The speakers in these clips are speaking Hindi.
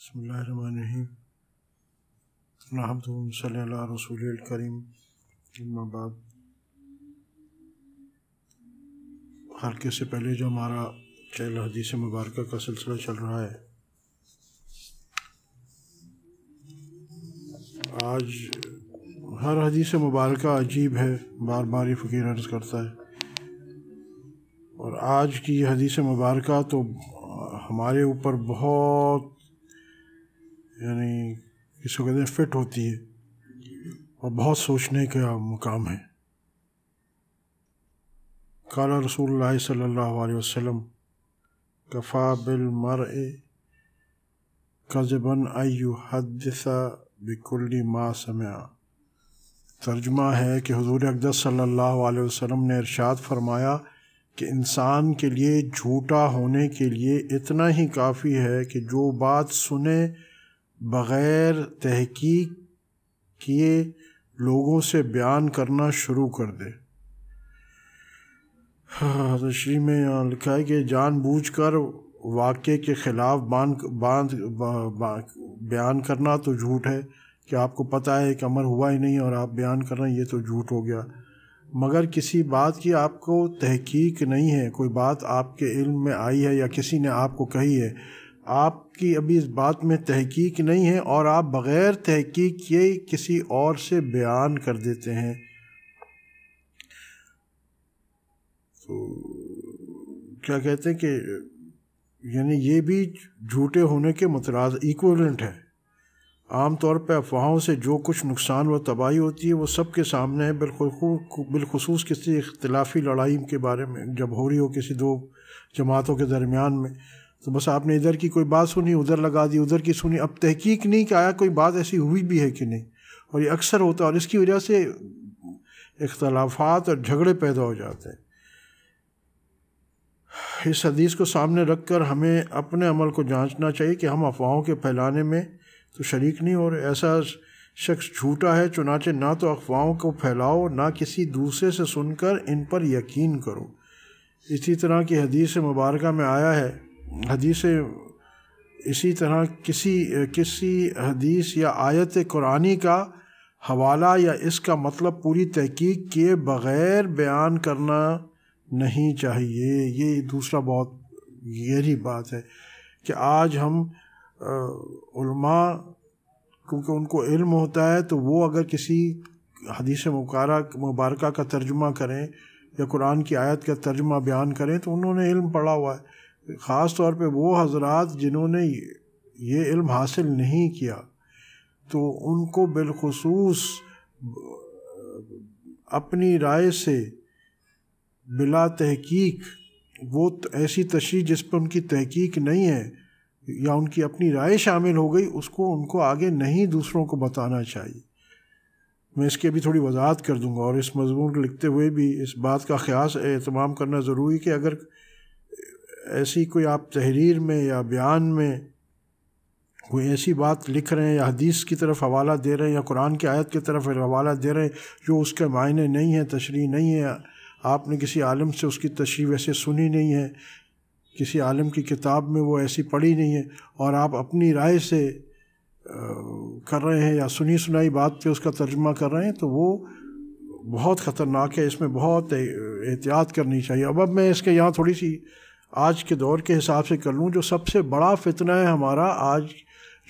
बसमीम रसूल करीम बाद हल्के से पहले जो हमारा चैल हदीस मुबारक का सिलसिला चल रहा है आज हर हदीस मुबारक अजीब है बार बार ये फ़कीर अर्ज़ करता है और आज की हदीस मुबारक तो हमारे ऊपर बहुत यानी इसको कहते हैं फिट होती है और बहुत सोचने का मुकाम है काला रसूल सल्ला वसल्लम कफ़ा बिल मर ए कजबन अयु हदसा बिकुल्ली माँ समया तर्जमा है कि हजूर अकदस सल्ला वसम ने इरशाद फरमाया कि इंसान के लिए झूठा होने के लिए इतना ही काफ़ी है कि जो बात सुने बग़ैर तहकीक किए लोगों से बयान करना शुरू कर दे हाँ, श्री में यहाँ लिखा है कि जानबूझकर वाक़े के ख़िलाफ़ बांध बांध बयान करना तो झूठ है कि आपको पता है कि अमर हुआ ही नहीं और आप बयान कर रहे हैं ये तो झूठ हो गया मगर किसी बात की आपको तहकीक नहीं है कोई बात आपके इल्म में आई है या किसी ने आपको कही है आपकी अभी इस बात में तहकीक नहीं है और आप बग़ैर तहकीक के किसी और से बयान कर देते हैं तो क्या कहते हैं कि यानी ये भी झूठे होने के मतराज इक्वलेंट है आम तौर पर अफवाहों से जो कुछ नुकसान व तबाही होती है वो सब के सामने है बिलखसूस किसी इख्तलाफी लड़ाई के बारे में जब हो रही हो किसी दो जमातों के दरमियान में तो बस आपने इधर की कोई बात सुनी उधर लगा दी उधर की सुनी अब तहकीक नहीं कि आया कोई बात ऐसी हुई भी है कि नहीं और ये अक्सर होता है और इसकी वजह से इख्तलाफात और झगड़े पैदा हो जाते हैं इस हदीस को सामने रख कर हमें अपने अमल को जांचना चाहिए कि हम अफवाहों के फैलाने में तो शरीक नहीं और ऐसा शख्स झूठा है चुनाचे ना तो अफवाहों को फैलाओ ना किसी दूसरे से सुनकर इन पर यकीन करो इसी तरह की हदीस मुबारक में आया है हदीसें इसी तरह किसी किसी हदीस या आयत कुरानी का हवाला या इसका मतलब पूरी तहकीक किए बग़ैर बयान करना नहीं चाहिए ये दूसरा बहुत गहरी बात है कि आज हम उल्मा क्योंकि उनको इल्म होता है तो वो अगर किसी हदीस मुबारक मुबारक का तर्जुमा करें या कुरान की आयत का तर्जुमा बयान करें तो उन्होंने इल्म पढ़ा हुआ है ख़ास तौर पे वो हजरत जिन्होंने ये इल्म हासिल नहीं किया तो उनको बिलखसूस अपनी राय से बिला तहकीक वो ऐसी तशरी जिस पर उनकी तहकीक नहीं है या उनकी अपनी राय शामिल हो गई उसको उनको आगे नहीं दूसरों को बताना चाहिए मैं इसके भी थोड़ी वजाहत कर दूंगा और इस मजमून को लिखते हुए भी इस बात का ख़्यास एहतमाम करना ज़रूरी कि अगर ऐसी कोई आप तहरीर में या बयान में कोई ऐसी बात लिख रहे हैं या हदीस की तरफ हवाला दे रहे हैं या कुरान की आयत की तरफ हवाला दे रहे हैं जो उसके मायने नहीं हैं तशरी नहीं है आपने किसी आलम से उसकी तशरी वैसे सुनी नहीं है किसी आलम की किताब में वो ऐसी पढ़ी नहीं है और आप अपनी राय से कर रहे हैं या सुनी सुनाई बात पे उसका तर्जमा कर रहे हैं तो वो बहुत ख़तरनाक है इसमें बहुत एहतियात करनी चाहिए अब अब मैं इसके यहाँ थोड़ी सी आज के दौर के हिसाब से कर लूँ जो सबसे बड़ा फितना है हमारा आज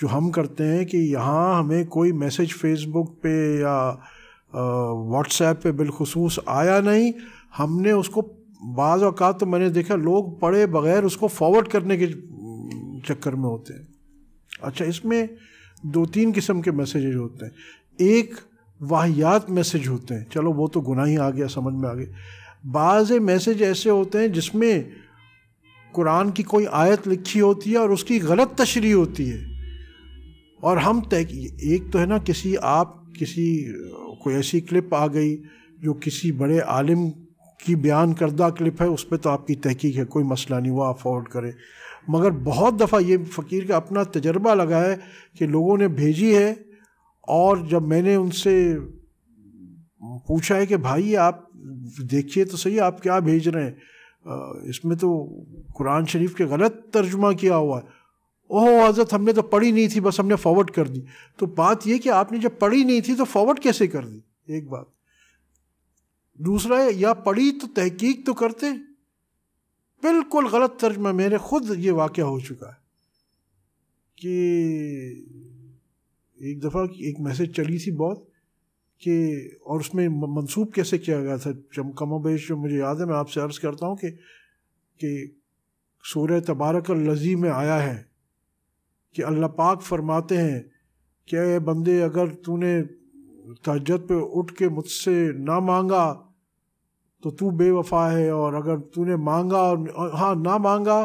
जो हम करते हैं कि यहाँ हमें कोई मैसेज फेसबुक पे या व्हाट्सएप पे बिलखसूस आया नहीं हमने उसको बाज़ अवकात तो मैंने देखा लोग पढ़े बगैर उसको फॉरवर्ड करने के चक्कर में होते हैं अच्छा इसमें दो तीन किस्म के मैसेजेज होते हैं एक वाहियात मैसेज होते हैं चलो वो तो गुनाह ही आ गया समझ में आ गया बाज़ मैसेज ऐसे होते हैं जिसमें कुरान की कोई आयत लिखी होती है और उसकी गलत तशरी होती है और हम तय एक तो है ना किसी आप किसी कोई ऐसी क्लिप आ गई जो किसी बड़े आलिम की बयान करदा क्लिप है उस पर तो आपकी तहकीक है कोई मसला नहीं हुआ आप करें मगर बहुत दफ़ा ये फ़कीर का अपना तजर्बा लगा है कि लोगों ने भेजी है और जब मैंने उनसे पूछा है कि भाई आप देखिए तो सही आप क्या भेज रहे हैं इसमें तो कुरान शरीफ के गलत तर्जुमा किया हुआ है ओह हज़रत हमने तो पढ़ी नहीं थी बस हमने फॉरवर्ड कर दी तो बात यह कि आपने जब पढ़ी नहीं थी तो फॉरवर्ड कैसे कर दी एक बात दूसरा है या पढ़ी तो तहकीक तो करते बिल्कुल गलत तर्जमा मेरे खुद ये वाक़ हो चुका है कि एक दफ़ा एक मैसेज चली थी बहुत कि और उसमें मंसूब कैसे किया गया था जब कमोबेश जो मुझे याद है मैं आपसे अर्ज़ करता हूँ कि कि सूर्य तबारक लजी में आया है कि अल्लाह पाक फरमाते हैं कि ये बंदे अगर तूने तजत पे उठ के मुझसे ना मांगा तो तू बेवफा है और अगर तूने मांगा और हाँ ना मांगा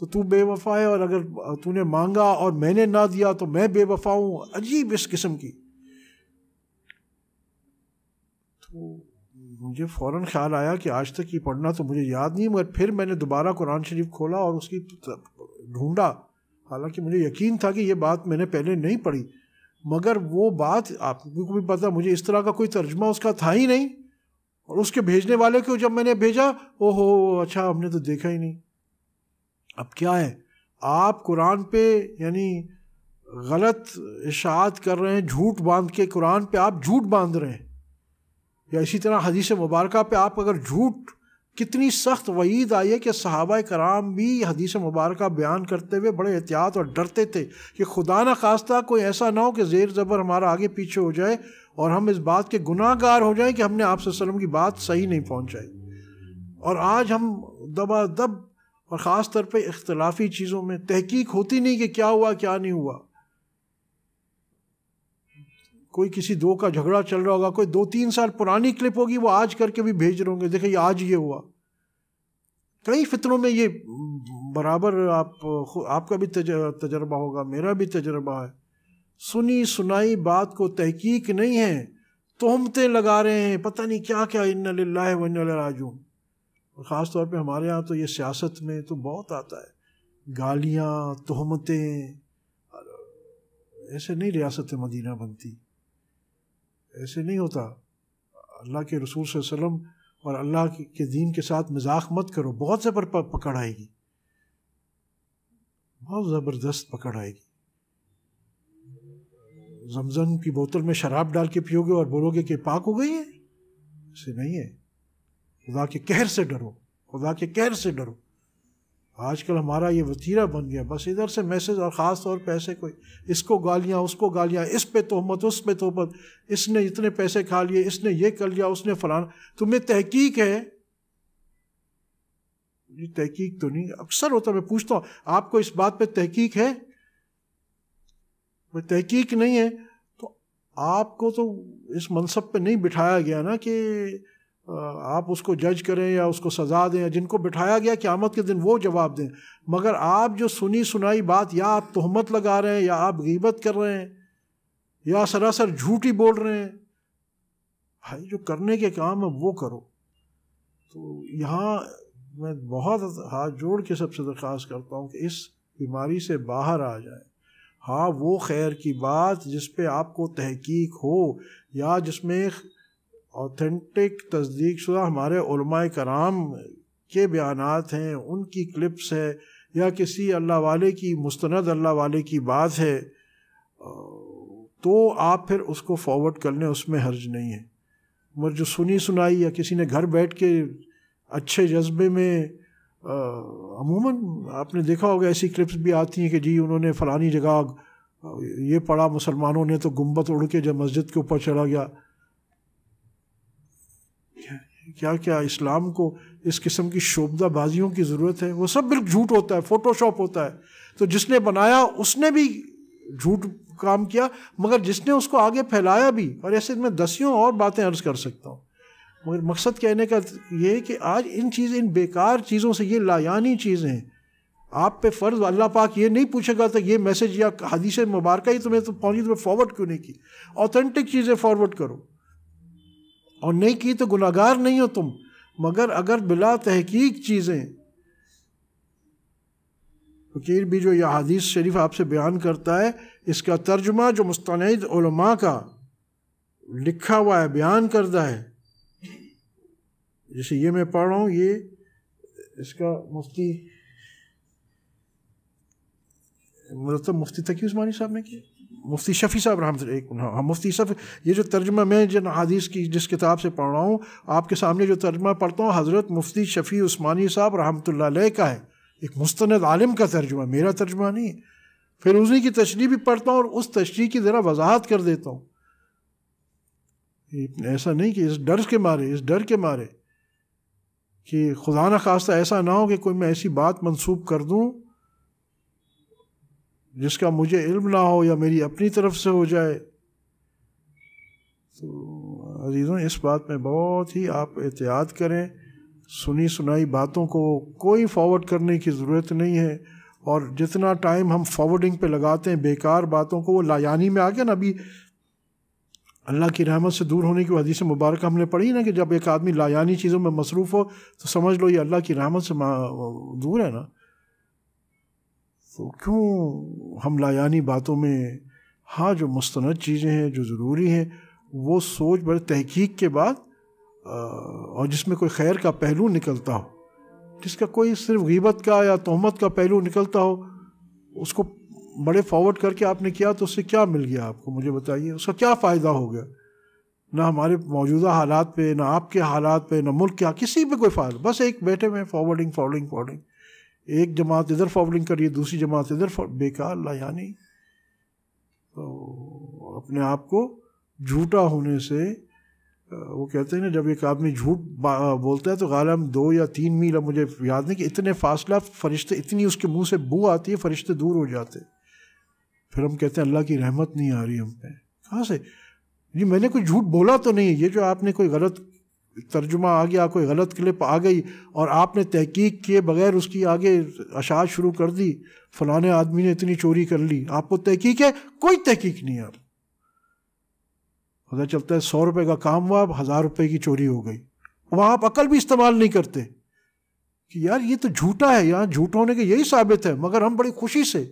तो तू बेवफा है और अगर तूने मांगा और मैंने ना दिया तो मैं बेवफा हूँ अजीब इस किस्म की तो मुझे फ़ौर ख्याल आया कि आज तक ये पढ़ना तो मुझे याद नहीं मगर फिर मैंने दोबारा कुरान शरीफ खोला और उसकी ढूंढा हालांकि मुझे यकीन था कि ये बात मैंने पहले नहीं पढ़ी मगर वो बात आपको भी पता मुझे इस तरह का कोई तर्जमा उसका था ही नहीं और उसके भेजने वाले को जब मैंने भेजा ओहो अच्छा हमने तो देखा ही नहीं अब क्या है आप कुरान पे यानी गलत इशात कर रहे हैं झूठ बांध के कुरान पे आप झूठ बांध रहे हैं या इसी तरह हदीस मुबारक पे आप अगर झूठ कितनी सख्त वईद आई है कि सहाबा कराम भी हदीस मुबारक बयान करते हुए बड़े एहतियात और डरते थे कि खुदा न खास्ता कोई ऐसा ना हो कि जेर ज़बर हमारा आगे पीछे हो जाए और हम इस बात के गुनाहगार हो जाएं कि हमने आप वसल्लम की बात सही नहीं पहुंचाई और आज हम दबा दब और ख़ास तौर पर इख्तलाफी चीज़ों में तहकीक होती नहीं कि क्या हुआ क्या नहीं हुआ कोई किसी दो का झगड़ा चल रहा होगा कोई दो तीन साल पुरानी क्लिप होगी वो आज करके भी भेज रहे होंगे देखिए आज ये हुआ कई फितरों में ये बराबर आप आपका भी तजर्बा होगा मेरा भी तजर्बा है सुनी सुनाई बात को तहकीक नहीं है तोहमते लगा रहे हैं पता नहीं क्या क्या इन लाजू और ख़ास तौर पे हमारे यहाँ तो ये सियासत में तो बहुत आता है गालियाँ तहमतें ऐसे नहीं रियासत मदीना बनती ऐसे नहीं होता अल्लाह के रसूल वसम और अल्लाह के दीन के साथ मजाक मत करो बहुत से पर पकड़ आएगी बहुत ज़बरदस्त पकड़ आएगी जमजम की बोतल में शराब डाल के पियोगे और बोलोगे कि पाक हो गई है ऐसे नहीं है खुदा के कहर से डरो खुदा के कहर से डरो आजकल हमारा ये वतीरा बन गया बस इधर से मैसेज और ख़ास तौर पर ऐसे कोई इसको गालियाँ उसको गालियाँ इस पे तोहमत उस पे तोहमत इसने इतने पैसे खा लिए इसने ये कर लिया उसने फलाना तुम्हें तहकीक है ये तहकीक तो नहीं अक्सर होता मैं पूछता हूँ आपको इस बात पे तहकीक है तहकीक नहीं है तो आपको तो इस मनसब पे नहीं बिठाया गया ना कि आप उसको जज करें या उसको सज़ा दें या जिनको बिठाया गया क्यामत के दिन वो जवाब दें मगर आप जो सुनी सुनाई बात या आप तहमत लगा रहे हैं या आप गीबत कर रहे हैं या सरासर झूठी बोल रहे हैं भाई जो करने के काम है वो करो तो यहाँ मैं बहुत हाथ जोड़ के सबसे दरख्वास्त करता हूँ कि इस बीमारी से बाहर आ जाए हाँ वो खैर की बात जिस पे आपको तहकीक हो या जिसमें ऑथेंटिक तस्दीक शुदा हमारे कराम के बयान हैं उनकी क्लिप्स है या किसी अल्लाह वाले की मुस्ंद अल्लाह वाले की बात है तो आप फिर उसको फॉरवर्ड कर लें उसमें हर्ज नहीं है मगर जो सुनी सुनाई या किसी ने घर बैठ के अच्छे जज्बे में अमूमन आपने देखा होगा ऐसी क्लिप्स भी आती हैं कि जी उन्होंने फ़लानी जगह ये पढ़ा मुसलमानों ने तो गुम्बत उड़ के जब मस्जिद के ऊपर चला गया क्या क्या इस्लाम को इस किस्म की शोबदाबाजियों की ज़रूरत है वो सब बिल्कुल झूठ होता है फ़ोटोशॉप होता है तो जिसने बनाया उसने भी झूठ काम किया मगर जिसने उसको आगे फैलाया भी और ऐसे मैं दसियों और बातें अर्ज कर सकता हूँ मगर मकसद कहने का ये है कि आज इन चीज़ इन बेकार चीज़ों से ये लायानी चीज़ें हैं आप पे फ़र्ज अल्लाह पाक ये नहीं पूछेगा तो ये मैसेज या हदीस मुबारक ही तुम्हें तो पहुँची तुम्हें फॉरवर्ड क्यों नहीं की ऑथेंटिक चीज़ें फॉरवर्ड करो और नहीं की तो गुनागार नहीं हो तुम मगर अगर बिला तहकीक चीज़ें फकीर भी जो यह हदीस शरीफ आपसे बयान करता है इसका तर्जमा जो मुस्तनद का लिखा हुआ है बयान करता है जैसे ये मैं पढ़ रहा हूँ ये इसका मुफ्ती मतलब तो मुफ्ती तकी उस्मानी साहब ने किया मुफ्ती शफ़ी साहब रहमत हाँ, हाँ, मुफ्ती शफ़ी ये जो तर्जमा मैं जिन हदीस की जिस किताब से पढ़ रहा हूँ आपके सामने जो तर्जमा पढ़ता हूँ हज़रत मुफ्ती शफ़ी उस्मानी साहब रहमत का है एक मुस्ंद आलम का तर्जमा मेरा तर्जमा नहीं है फिर उसी की तशरी भी पढ़ता हूँ और उस तशरी की ज़रा वजाहत कर देता हूँ ऐसा नहीं कि इस डर के मारे इस डर के मारे कि खुदा न खास्ता ऐसा ना हो कि कोई मैं ऐसी बात मनसूब कर दूँ जिसका मुझे इल्म ना हो या मेरी अपनी तरफ से हो जाए तो अजीज़ों इस बात में बहुत ही आप एहतियात करें सुनी सुनाई बातों को कोई फॉरवर्ड करने की ज़रूरत नहीं है और जितना टाइम हम फॉरवर्डिंग पे लगाते हैं बेकार बातों को वो लायानी में आ गया ना अभी अल्लाह की रहमत से दूर होने की से मुबारक हमने पढ़ी ना कि जब एक आदमी लायानी चीज़ों में मसरूफ़ हो तो समझ लो ये अल्लाह की रहमत से दूर है ना तो क्यों हम लायानी बातों में हाँ जो मुस्ंद चीज़ें हैं जो ज़रूरी हैं वो सोच बड़े तहकीक के बाद और जिसमें कोई खैर का पहलू निकलता हो जिसका कोई सिर्फ गीबत का या तहमत का पहलू निकलता हो उसको बड़े फॉरवर्ड करके आपने किया तो उससे क्या मिल गया आपको मुझे बताइए उसका क्या फ़ायदा हो गया ना हमारे मौजूदा हालात पे ना आपके हालात पे ना मुल्क के किसी पे कोई फायदा बस एक बैठे में फॉरवर्डिंग फॉरवर्डिंग फॉरवर्डिंग एक जमात इधर फॉलोइंग कर रही है दूसरी जमात इधर बेकार यानी तो अपने आप को झूठा होने से वो कहते हैं ना जब एक आदमी झूठ बोलता है तो गालम दो या तीन मील अब मुझे याद नहीं कि इतने फासला फरिश्ते इतनी उसके मुंह से बू आती है फरिश्ते दूर हो जाते फिर हम कहते हैं अल्लाह की रहमत नहीं आ रही हम पे कहाँ से जी मैंने कोई झूठ बोला तो नहीं है ये जो आपने कोई गलत तर्जुमा आ गया कोई गलत क्लिप आ गई और आपने तहकीक किए बगैर उसकी आगे अशात शुरू कर दी फलाने आदमी ने इतनी चोरी कर ली आपको तहकीक है कोई तहकीक नहीं है पता चलता है सौ रुपए का काम हुआ हज़ार रुपए की चोरी हो गई वहां आप अकल भी इस्तेमाल नहीं करते कि यार ये तो झूठा है यहां झूठ होने के यही साबित है मगर हम बड़ी खुशी से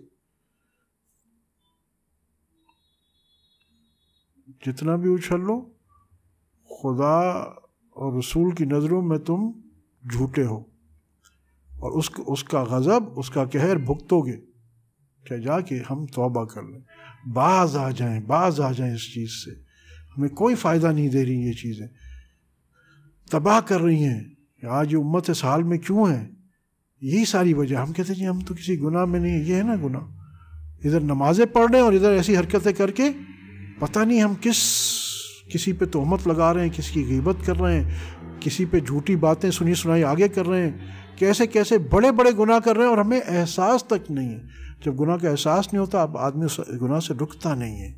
जितना भी उछल लो खुदा और रसूल की नज़रों में तुम झूठे हो और उस उसका गज़ब उसका कहर भुगतोगे क्या जाके हम तोबा कर लें बाज आ जाएं बाज आ जाएं इस चीज़ से हमें कोई फ़ायदा नहीं दे रही ये चीज़ें तबाह कर रही हैं आज ये उम्मत इस हाल में क्यों है यही सारी वजह हम कहते जी हम तो किसी गुनाह में नहीं है ये है ना गुनाह इधर नमाज़ें पढ़ रहे हैं और इधर ऐसी हरकतें करके पता नहीं हम किस किसी पे तोहमत लगा रहे हैं किसी की गिबत कर रहे हैं किसी पे झूठी बातें सुनी सुनाई आगे कर रहे हैं कैसे कैसे बड़े बड़े गुनाह कर रहे हैं और हमें एहसास तक नहीं है जब गुनाह का एहसास नहीं होता अब आदमी उस गुनाह से रुकता नहीं है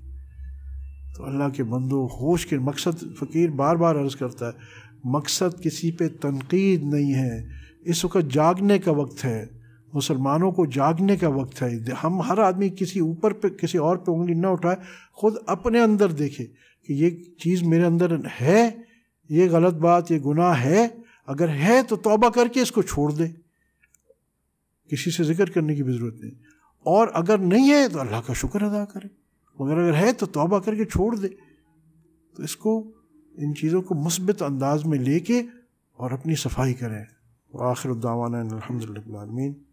तो अल्लाह के बंदो होश के मकसद फ़कीर बार बार अर्ज़ करता है मकसद किसी पे तनकीद नहीं है इस वक्त जागने का वक्त है मुसलमानों को जागने का वक्त है हम हर आदमी किसी ऊपर पे किसी और पे उंगली ना उठाए खुद अपने अंदर देखे कि ये चीज़ मेरे अंदर है ये गलत बात ये गुनाह है अगर है तो तौबा करके इसको छोड़ दे किसी से जिक्र करने की भी ज़रूरत नहीं और अगर नहीं है तो अल्लाह का शुक्र अदा करें मगर अगर है तो तौबा करके छोड़ दे तो इसको इन चीज़ों को मुस्बत अंदाज में लेके और अपनी सफाई करें आखिर दावाना अलहमदिल्लामी